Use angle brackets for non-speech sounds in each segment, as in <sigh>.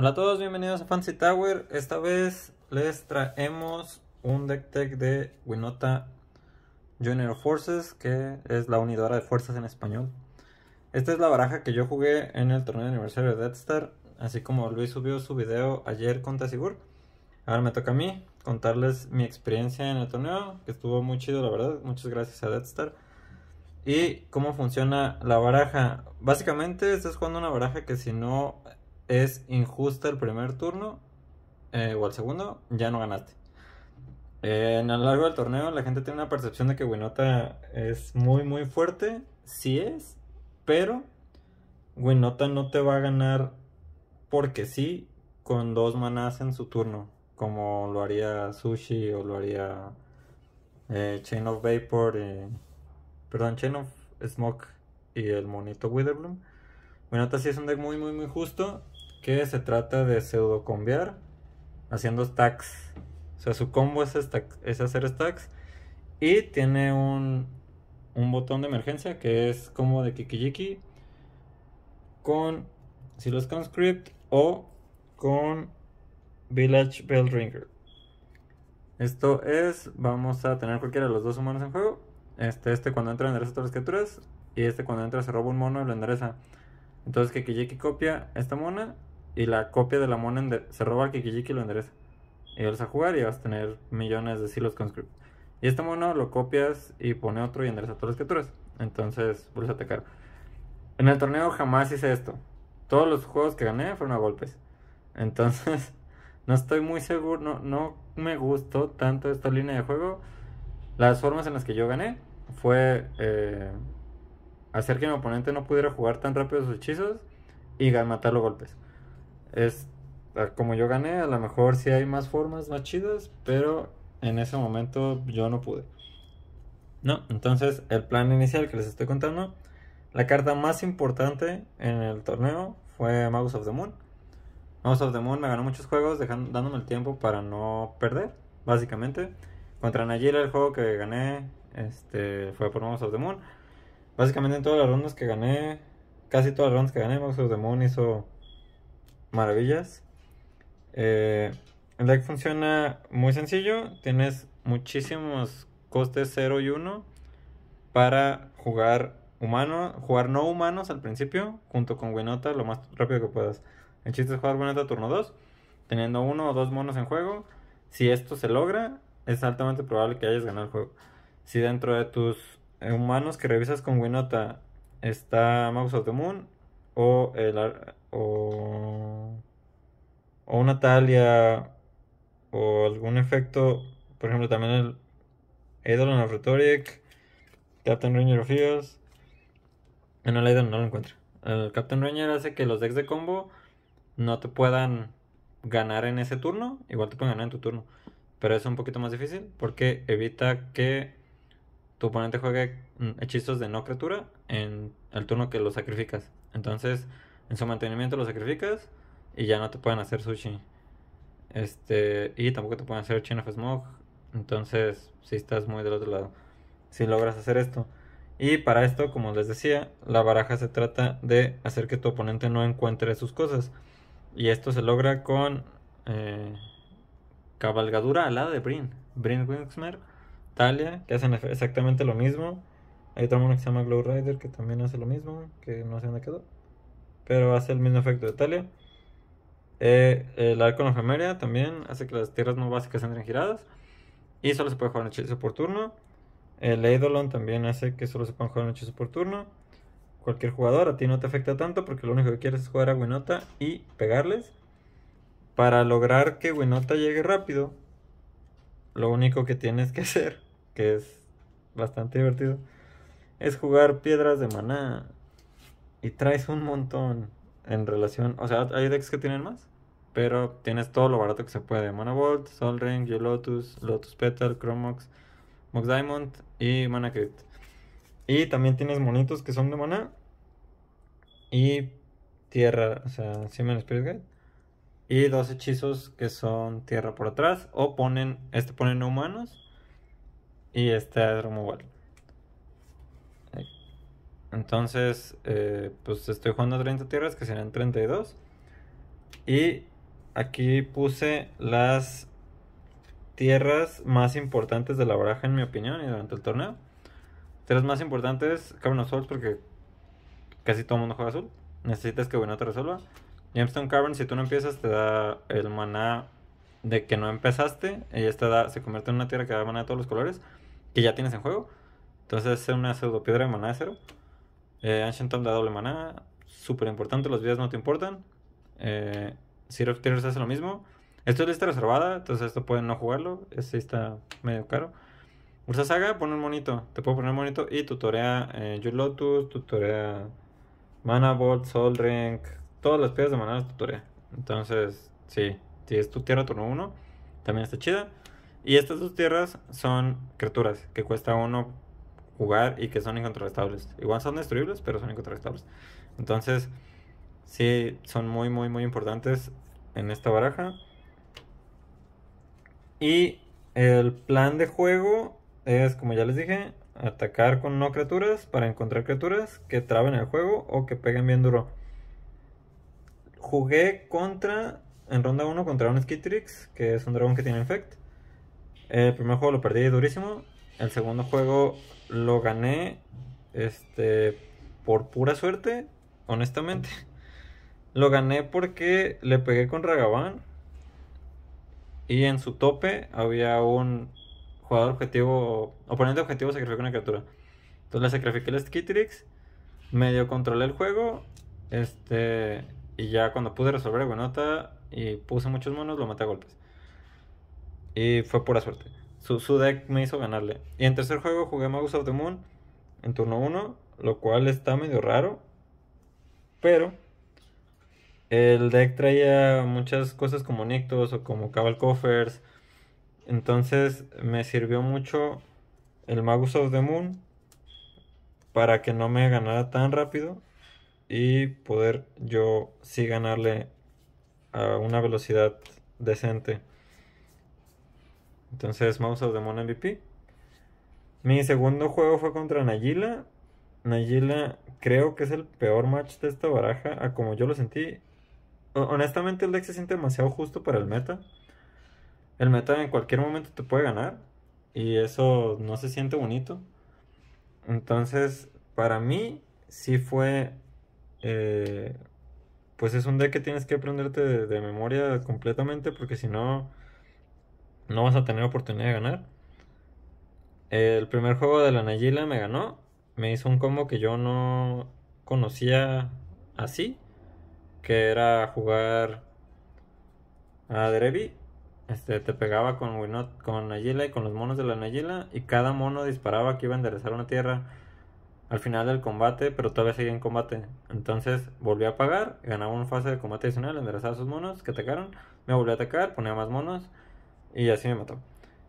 Hola a todos, bienvenidos a Fancy Tower. Esta vez les traemos un deck tech de Winota Junior Forces, que es la unidora de fuerzas en español. Esta es la baraja que yo jugué en el torneo de aniversario de Dead Star, así como Luis subió su video ayer con Tasigur. Ahora me toca a mí contarles mi experiencia en el torneo, que estuvo muy chido, la verdad. Muchas gracias a Dead Star. Y cómo funciona la baraja. Básicamente estás jugando una baraja que si no es injusta el primer turno eh, o el segundo, ya no ganaste. en a lo largo del torneo la gente tiene una percepción de que Winota es muy muy fuerte, Si es, pero Winota no te va a ganar porque sí con dos manas en su turno, como lo haría Sushi o lo haría eh, Chain of Vapor, eh, perdón, Chain of Smoke y el monito Witherbloom. Winota sí es un deck muy muy muy justo que se trata de pseudo combiar haciendo stacks. O sea, su combo es, hacer stacks. Y tiene un, un botón de emergencia que es como de Kikijiki con Silos Conscript o con Village Bell Ringer. Esto es, vamos a tener cualquiera de los dos humanos en juego. Este, este cuando entra endereza todas las criaturas. Y este cuando entra se roba un mono y lo endereza. Entonces Kikijiki copia esta mona y la copia de la mona se roba al Kikijiki y lo endereza. Y vas a jugar y vas a tener millones de silos con script. Y este mono lo copias y pone otro y endereza todas las criaturas. Entonces vuelves a atacar. En el torneo jamás hice esto. Todos los juegos que gané fueron a golpes. Entonces, <laughs> no estoy muy seguro, no, me gustó tanto esta línea de juego. Las formas en las que yo gané fue eh, hacer que mi oponente no pudiera jugar tan rápido sus hechizos y matar los golpes es como yo gané, a lo mejor si hay más formas más chidas, pero en ese momento yo no pude. No, entonces el plan inicial que les estoy contando, la carta más importante en el torneo fue Mouse of the Moon. Mouse of the Moon me ganó muchos juegos, dándome el tiempo para no perder, básicamente. Contra Nayira el juego que gané este, fue por Mouse of the Moon. Básicamente en todas las rondas que gané, casi todas las rondas que gané, Mouse of the Moon hizo maravillas. Eh, el deck funciona muy sencillo. Tienes muchísimos costes 0 y 1 para jugar humano, jugar no humanos al principio, junto con Winota lo más rápido que puedas. El chiste es jugar Winota turno 2, teniendo uno o dos monos en juego. Si esto se logra, es altamente probable que hayas ganado el juego. Si dentro de tus eh, humanos que revisas con Winota está Mouse of the Moon o el, o, o una talia o algún efecto, por ejemplo también el Eidolon of Rhetoric, Captain Ranger of Fields. En el Eidolon no lo encuentro. El Captain Ranger hace que los decks de combo no te puedan ganar en ese turno, igual te pueden ganar en tu turno, pero es un poquito más difícil porque evita que tu oponente juegue mm, hechizos de no criatura en el turno que lo sacrificas. Entonces, en su mantenimiento lo sacrificas y ya no te pueden hacer sushi. Este, y tampoco te pueden hacer Chain of Smoke. Entonces, si estás muy del otro lado, si logras hacer esto. Y para esto, como les decía, la baraja se trata de hacer que tu oponente no encuentre sus cosas. Y esto se logra con eh, Cabalgadura al de Brin. Brin Wingsmer, Talia, que hacen exactamente lo mismo. Hay otro mono que se llama Glow Rider, que también hace lo mismo, que no sé dónde quedó pero hace el mismo efecto de Talia. Eh, el arco en la también hace que las tierras no básicas entren giradas. Y solo se puede jugar un hechizo por turno. El Eidolon también hace que solo se puedan jugar un hechizo por turno. Cualquier jugador, a ti no te afecta tanto porque lo único que quieres es jugar a Winota y pegarles. Para lograr que Winota llegue rápido, lo único que tienes que <laughs> hacer, que es bastante divertido, es jugar piedras de maná y traes un montón en relación. O sea, hay decks que tienen más, pero tienes todo lo barato que se puede: Mana Vault, Sol Ring, Yolotus, Lotus Petal, Chromox, Mox Diamond y Mana Crypt Y también tienes monitos que son de mana y tierra, o sea, Simon Spirit Guide. Y dos hechizos que son tierra por atrás o ponen, este ponen humanos y este es removal. Entonces, eh, pues estoy jugando 30 tierras, que serán 32. Y aquí puse las tierras más importantes de la baraja, en mi opinión, y durante el torneo. Tierras más importantes, carbon of Souls, porque casi todo el mundo juega azul. Necesitas que bueno te resuelva. Gemstone carbon si tú no empiezas, te da el maná de que no empezaste. Y esta da, se convierte en una tierra que da maná de todos los colores, que ya tienes en juego. Entonces es una pseudo piedra de maná de cero. Eh, Ancient Tom da doble maná. Súper importante, los vidas no te importan. Eh, Seer of hace lo mismo. Esto es lista reservada, entonces esto pueden no jugarlo. Este está medio caro. Ursa Saga, pone un monito. Te puedo poner un monito y tutorea eh, Your Lotus, tutorea Mana Bolt, Sol Ring. Todas las piedras de maná las tutorea. Entonces, sí, si es tu tierra turno 1, también está chida. Y estas dos tierras son criaturas que cuesta uno jugar y que son incontrolables Igual son destruibles, pero son incontrolables Entonces, sí, son muy, muy, muy importantes en esta baraja. Y el plan de juego es, como ya les dije, atacar con no criaturas para encontrar criaturas que traben el juego o que peguen bien duro. Jugué contra, en ronda 1 contra un Skitrix, que es un dragón que tiene infect. El primer juego lo perdí durísimo. El segundo juego lo gané este por pura suerte, honestamente. Lo gané porque le pegué con Ragavan y en su tope había un jugador objetivo, oponente objetivo sacrificó una criatura. Entonces le sacrifiqué el Skitrix, medio controlé el juego, este y ya cuando pude resolver a nota y puse muchos monos lo maté a golpes. Y fue pura suerte. Su, deck me hizo ganarle. Y en tercer juego jugué Magus of the Moon en turno 1, lo cual está medio raro. Pero el deck traía muchas cosas como Nictos o como Cabal Coffers. Entonces me sirvió mucho el Magus of the Moon para que no me ganara tan rápido y poder yo sí ganarle a una velocidad decente. Entonces, Mouse of the Moon MVP. Mi segundo juego fue contra Nayila. Nayila creo que es el peor match de esta baraja, a como yo lo sentí. Honestamente, el deck se siente demasiado justo para el meta. El meta en cualquier momento te puede ganar. Y eso no se siente bonito. Entonces, para mí, sí fue. Eh, pues es un deck que tienes que aprenderte de memoria completamente, porque si no no vas a tener oportunidad de ganar. El primer juego de la Nayila me ganó. Me hizo un combo que yo no conocía así. Que era jugar a Derevi. Este, te pegaba con Winot, con Nayila y con los monos de la Nayila. Y cada mono disparaba que iba a enderezar una tierra al final del combate, pero todavía seguía en combate. Entonces volví a pagar, ganaba una fase de combate adicional, enderezaba a sus monos que atacaron, me volví a atacar, ponía más monos y así me mató.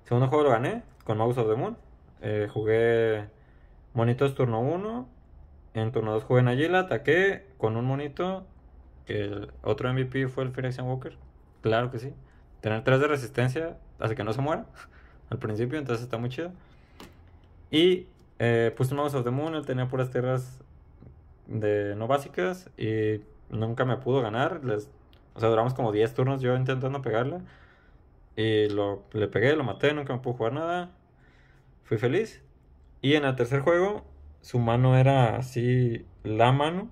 Segundo juego lo gané con Mouse of the Moon. Eh, jugué monitos turno 1. En turno 2 jugué en Nayila, ataqué con un monito. Que el otro MVP fue el Action Walker. Claro que sí. Tener 3 de resistencia hace que no se muera <laughs> al principio, entonces está muy chido. Y eh, puse Mouse of the Moon, él tenía puras tierras de no básicas y nunca me pudo ganar. Les, o sea, duramos como 10 turnos yo intentando pegarle. Y lo, le pegué, lo maté, nunca me pudo jugar nada. Fui feliz. Y en el tercer juego, su mano era así, la mano.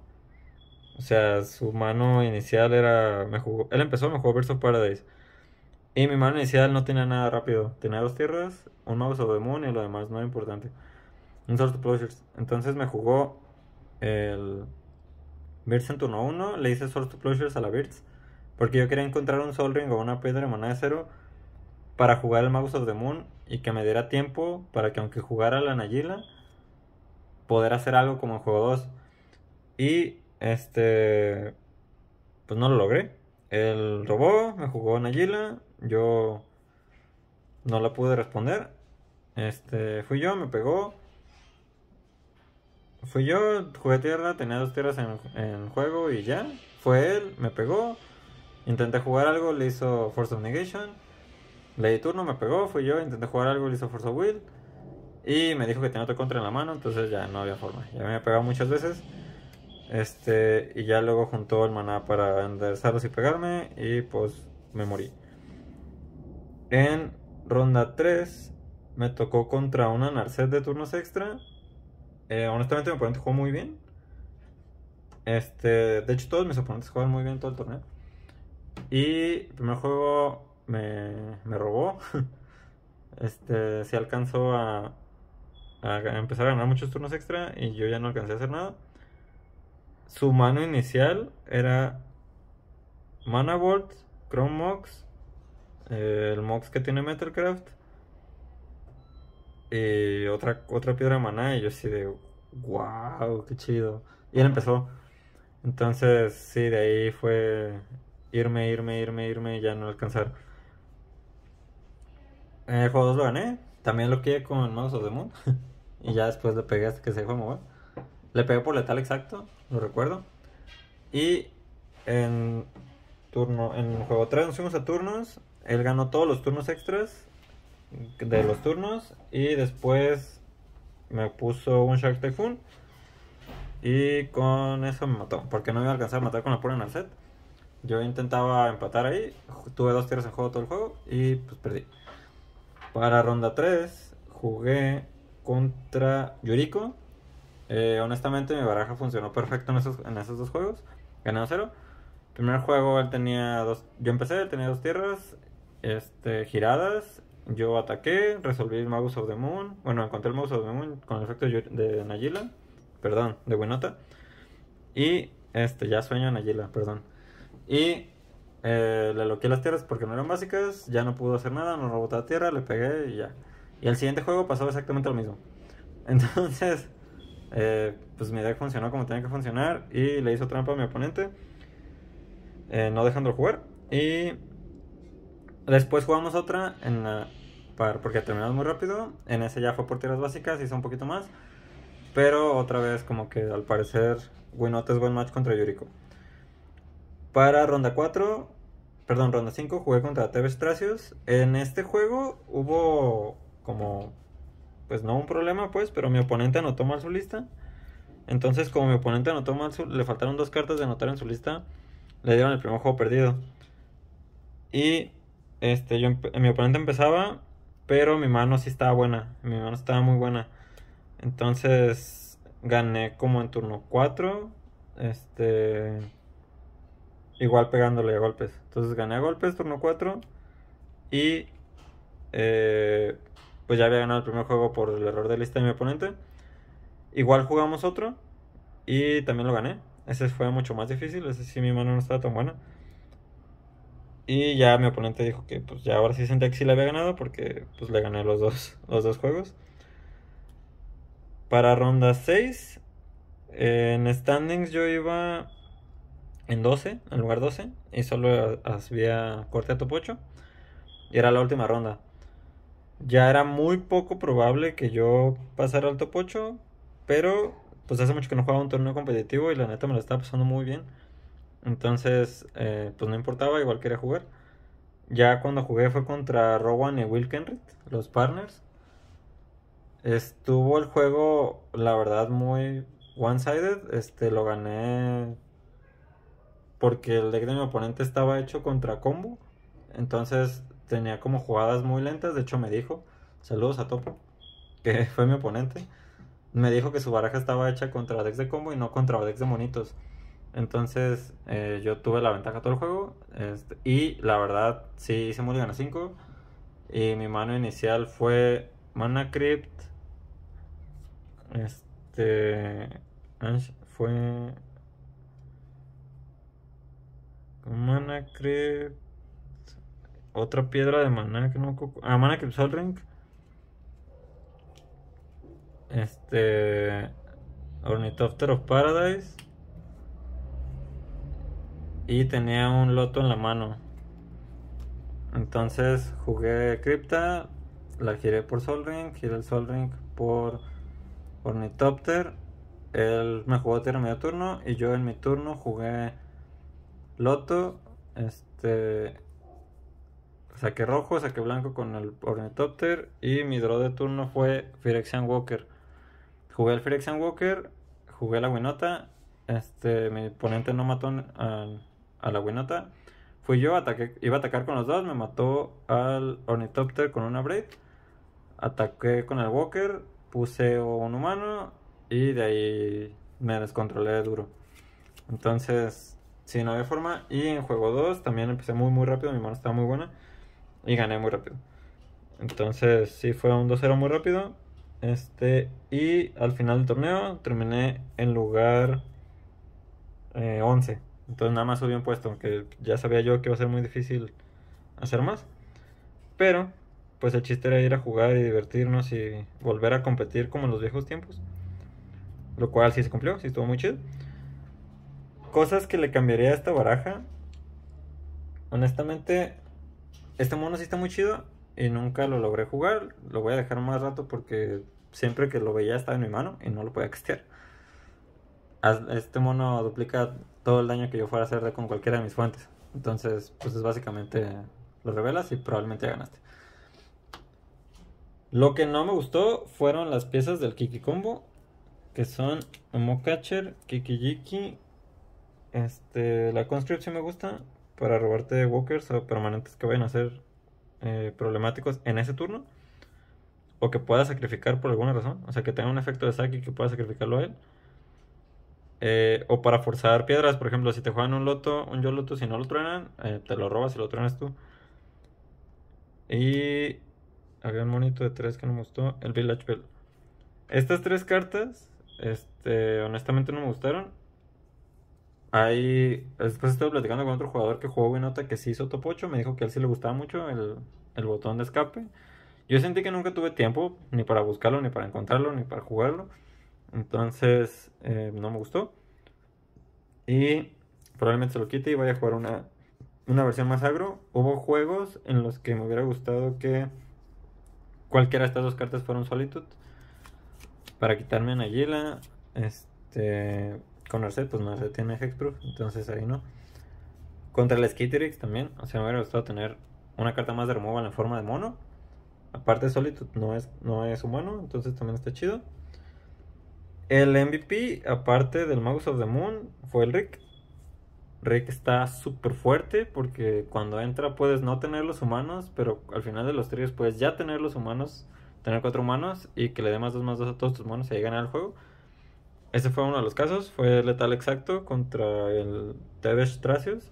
O sea, su mano inicial era. Me jugó, él empezó, me jugó Versus Paradise. Y mi mano inicial no tenía nada rápido. Tenía dos tierras, un mouse o demonio y lo demás, no importante. Un Sword of Entonces me jugó el. Birds en turno 1. Le hice Sword of a la Birds. Porque yo quería encontrar un Sol Ring o una piedra de maná de cero para jugar el Magus of the Moon y que me diera tiempo para que aunque jugara la Nagila poder hacer algo como en juego 2. Y este, pues no lo logré. ...el robó, me jugó Nagila yo no la pude responder. Este, fui yo, me pegó. Fui yo, jugué tierra, tenía dos tierras en, en juego y ya. Fue él, me pegó. Intenté jugar algo, le hizo Force of Negation le di turno, me pegó, fui yo, intenté jugar algo, le hizo Forza Will. Y me dijo que tenía otro contra en la mano, entonces ya no había forma. Ya me había pegado muchas veces. Este, y ya luego juntó el maná para enderezarlos y pegarme. Y pues me morí. En ronda 3 me tocó contra una Narset de turnos extra. Eh, honestamente, mi oponente jugó muy bien. Este, de hecho, todos mis oponentes jugaron muy bien todo el torneo. Y el primer juego me, robó. <laughs> este, se alcanzó a, empezar a ganar muchos turnos extra y yo ya no alcancé a hacer nada. Su mano inicial era Mana Bolt, Chrome Mox, eh, el Mox que tiene Metalcraft y otra, otra piedra Mana y yo así de wow, qué chido. Y él empezó. Entonces, sí, de ahí fue irme, irme, irme, irme y ya no alcanzar. En el juego 2 lo gané. También lo quité con Mouse of the Moon. <laughs> y ya después le pegué hasta que se fue muy Le pegué por letal exacto, lo recuerdo. Y en turno, en juego 3 nos fuimos a turnos. Él ganó todos los turnos extras de los turnos. Y después me puso un Shark Typhoon. Y con eso me mató. Porque no iba a alcanzar a matar con la pura en el set. Yo intentaba empatar ahí. Tuve dos tiros en juego todo el juego. Y pues perdí. Para ronda 3 jugué contra Yuriko. Eh, honestamente mi baraja funcionó perfecto en esos, dos juegos. Gané 0. Primer juego él tenía dos... Yo empecé, tenía dos tierras este, giradas. Yo ataqué, resolví el Magus of the Moon. Bueno, encontré el magus of the Moon con el efecto de Nayila. Perdón, de Winota. Y este, ya sueño Nayila, perdón. Y eh, le loqueé las tierras porque no eran básicas, ya no pudo hacer nada, no toda la tierra, le pegué y ya. Y el siguiente juego pasó exactamente lo mismo. <laughs> Entonces, eh, pues mi deck funcionó como tenía que funcionar y le hizo trampa a mi oponente, eh, no dejándolo jugar. Y después jugamos otra en porque terminamos muy rápido. En ese ya fue por tierras básicas, hizo un poquito más. Pero otra vez como que al parecer Winota es buen match contra Yuriko. Para ronda 4, perdón, ronda 5, jugué contra Tevez Tracios. En este juego hubo como, pues no un problema, pues, pero mi oponente anotó mal su lista. Entonces, como mi oponente anotó mal, su, le faltaron dos cartas de anotar en su lista, le dieron el primer juego perdido. Y este, yo, mi oponente empezaba, pero mi mano sí estaba buena, mi mano estaba muy buena. Entonces, gané como en turno 4. Este igual pegándole a golpes. Entonces gané a golpes, turno 4. Y eh, pues ya había ganado el primer juego por el error de lista de mi oponente. Igual jugamos otro y también lo gané. Ese fue mucho más difícil, ese sí mi mano no estaba tan buena. Y ya mi oponente dijo que pues ya ahora sí sentía que sí le había ganado porque pues le gané los dos, <laughs> los dos juegos. Para ronda 6, en standings yo iba en 12, en lugar 12, y solo había corte a top 8, y era la última ronda. Ya era muy poco probable que yo pasara al top pero pues hace mucho que no jugaba un torneo competitivo y la neta me lo estaba pasando muy bien. Entonces, eh, pues no importaba, igual quería jugar. Ya cuando jugué fue contra Rowan y Will los partners. Estuvo el juego, la verdad, muy one-sided. Este, lo gané porque el deck de mi oponente estaba hecho contra combo, entonces tenía como jugadas muy lentas, de hecho me dijo, saludos a Topo, que <laughs> fue mi oponente, me dijo que su baraja estaba hecha contra decks de combo y no contra decks de monitos. Entonces eh, yo tuve la ventaja todo el juego este, y la verdad sí hice bien a 5 y mi mano inicial fue Mana Crypt, este, fue Mana Crypt. Otra piedra de Mana que no. Ah, Mana Crypt Sol Ring. Este. Ornithopter of Paradise. Y tenía un loto en la mano. Entonces jugué Crypta. La giré por Sol Ring. Giré el Sol Ring por Ornithopter. Él me jugó tierra medio turno. Y yo en mi turno jugué Loto, este. Saqué rojo, saqué blanco con el Ornitopter. Y mi draw de turno fue Phyrexian Walker. Jugué al Phyrexian Walker, jugué a la Winota. Este, mi oponente no mató a, la Winota. Fui yo, iba a atacar con los dos, me mató al Ornitopter con una Braid. Ataqué con el Walker, puse un humano y de ahí me descontrolé duro. Entonces, Sí, no había forma. Y en juego 2 también empecé muy, muy rápido. Mi mano estaba muy buena. Y gané muy rápido. Entonces, sí, fue un 2-0 muy rápido. Este, y al final del torneo terminé en lugar 11. Eh, Entonces nada más subí un puesto, aunque ya sabía yo que iba a ser muy difícil hacer más. Pero, pues el chiste era ir a jugar y divertirnos y volver a competir como en los viejos tiempos. Lo cual sí se cumplió, sí estuvo muy chido. Cosas que le cambiaría a esta baraja. Honestamente, este mono sí está muy chido y nunca lo logré jugar. Lo voy a dejar más rato porque siempre que lo veía estaba en mi mano y no lo podía castear. Este mono duplica todo el daño que yo fuera a hacer con cualquiera de mis fuentes. Entonces, pues es básicamente lo revelas y probablemente ganaste. Lo que no me gustó fueron las piezas del Kiki Combo, que son Momo Catcher, Kiki Jiki, este, la construcción me gusta para robarte walkers o permanentes que vayan a ser eh, problemáticos en ese turno. O que pueda sacrificar por alguna razón. O sea, que tenga un efecto de saque y que pueda sacrificarlo a él. Eh, o para forzar piedras, por ejemplo, si te juegan un loto, un yoloto, si no lo truenan, eh, te lo robas y lo truenas tú. Y había un monito de tres que no me gustó, el Village Bell. Estas tres cartas, este, honestamente no me gustaron. Ahí, después estuve platicando con otro jugador que jugó Winota que sí hizo top 8, me dijo que a él sí le gustaba mucho el, el botón de escape. Yo sentí que nunca tuve tiempo ni para buscarlo, ni para encontrarlo, ni para jugarlo. Entonces, eh, no me gustó. Y probablemente se lo quite y vaya a jugar una, una versión más agro. Hubo juegos en los que me hubiera gustado que cualquiera de estas dos cartas fuera un Solitude. Para quitarme a Nayila. Este con Arcet pues no se tiene Hexproof, entonces ahí no. Contra el Skaterix también, o sea, me hubiera gustado tener una carta más de removal en forma de mono. Aparte Solitude no es, no es humano, entonces también está chido. El MVP, aparte del Magus of the Moon, fue el Rick. Rick está súper fuerte porque cuando entra puedes no tener los humanos, pero al final de los tríos puedes ya tener los humanos, tener cuatro humanos y que le dé más dos más dos a todos tus humanos y ahí al el juego. Ese fue uno de los casos, fue letal exacto contra el Tevesh Tracius.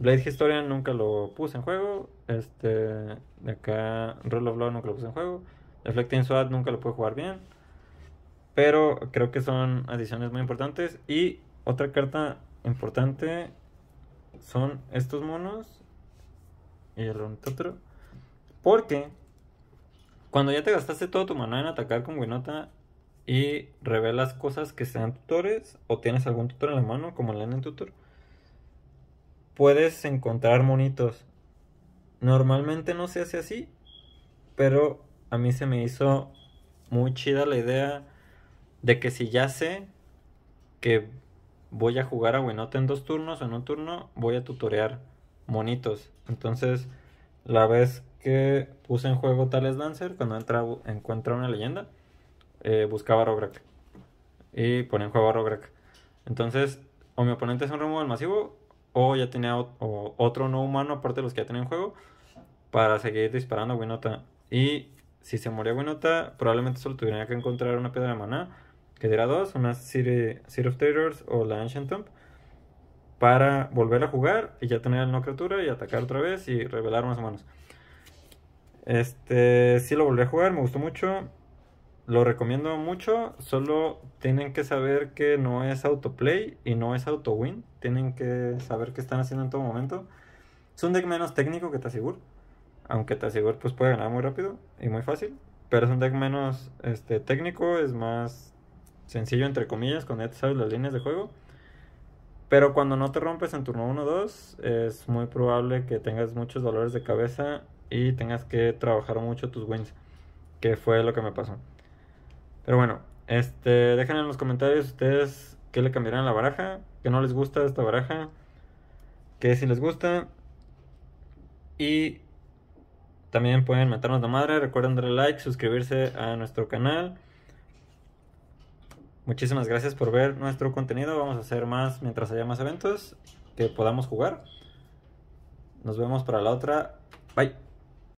Blade Historian nunca lo puse en juego. Este, de acá, Roll of Law nunca lo puse en juego. Reflecting SWAT nunca lo pude jugar bien. Pero creo que son adiciones muy importantes. Y otra carta importante son estos monos y el otro Porque cuando ya te gastaste todo tu maná en atacar con Winota, y revelas cosas que sean tutores o tienes algún tutor en la mano, como el en Tutor, puedes encontrar monitos. Normalmente no se hace así, pero a mí se me hizo muy chida la idea de que si ya sé que voy a jugar a Winota en dos turnos o en un turno, voy a tutorear monitos. Entonces, la vez que puse en juego Tales Dancer, cuando entra, encuentra una leyenda, eh, buscaba Rograk. Y ponía en juego a Rograk. Entonces, o mi oponente es un removal masivo, o ya tenía otro no humano, aparte de los que ya tenía en juego, para seguir disparando a Winota. Y si se moría Winota, probablemente solo tuviera que encontrar una piedra de maná, que diera dos, una City, of Terrors o la Ancient Tomb, para volver a jugar y ya tener la no criatura y atacar otra vez y revelar más manos Este, sí lo volví a jugar, me gustó mucho lo recomiendo mucho, solo tienen que saber que no es autoplay y no es autowin. tienen que saber qué están haciendo en todo momento. Es un deck menos técnico que Tassigur, aunque Tassigur pues puede ganar muy rápido y muy fácil, pero es un deck menos este, técnico, es más sencillo entre comillas, cuando ya te sabes las líneas de juego. Pero cuando no te rompes en turno 1-2, es muy probable que tengas muchos dolores de cabeza y tengas que trabajar mucho tus wins, que fue lo que me pasó. Pero bueno, este, dejen en los comentarios ustedes qué le cambiarán a la baraja, que no les gusta esta baraja, que si les gusta. Y también pueden meternos la madre, recuerden darle like, suscribirse a nuestro canal. Muchísimas gracias por ver nuestro contenido. Vamos a hacer más mientras haya más eventos que podamos jugar. Nos vemos para la otra. Bye.